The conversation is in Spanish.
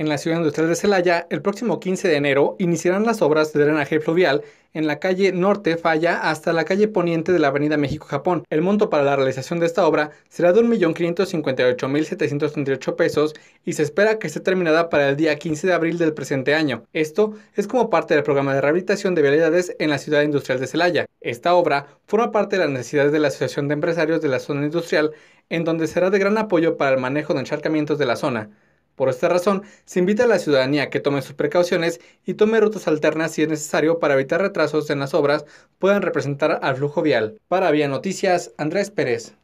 En la ciudad industrial de Celaya, el próximo 15 de enero iniciarán las obras de drenaje fluvial en la calle Norte Falla hasta la calle Poniente de la Avenida México-Japón. El monto para la realización de esta obra será de 1.558.738 pesos y se espera que esté terminada para el día 15 de abril del presente año. Esto es como parte del programa de rehabilitación de vialidades en la ciudad industrial de Celaya. Esta obra forma parte de las necesidades de la Asociación de Empresarios de la Zona Industrial, en donde será de gran apoyo para el manejo de encharcamientos de la zona. Por esta razón, se invita a la ciudadanía que tome sus precauciones y tome rutas alternas si es necesario para evitar retrasos en las obras puedan representar al flujo vial. Para Vía Noticias, Andrés Pérez.